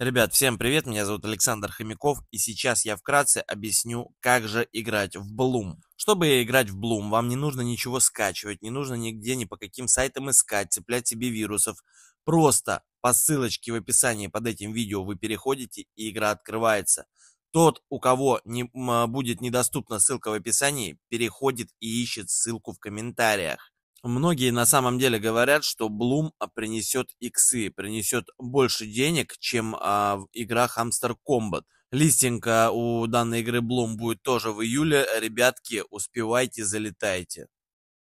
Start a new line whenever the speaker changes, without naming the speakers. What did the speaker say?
Ребят, всем привет, меня зовут Александр Хомяков, и сейчас я вкратце объясню, как же играть в Bloom. Чтобы играть в Bloom, вам не нужно ничего скачивать, не нужно нигде ни по каким сайтам искать, цеплять себе вирусов. Просто по ссылочке в описании под этим видео вы переходите, и игра открывается. Тот, у кого не, будет недоступна ссылка в описании, переходит и ищет ссылку в комментариях. Многие на самом деле говорят, что Блум а, принесет иксы, принесет больше денег, чем а, в играх Hamster Combat. Листинг у данной игры Блум будет тоже в июле. Ребятки, успевайте, залетайте.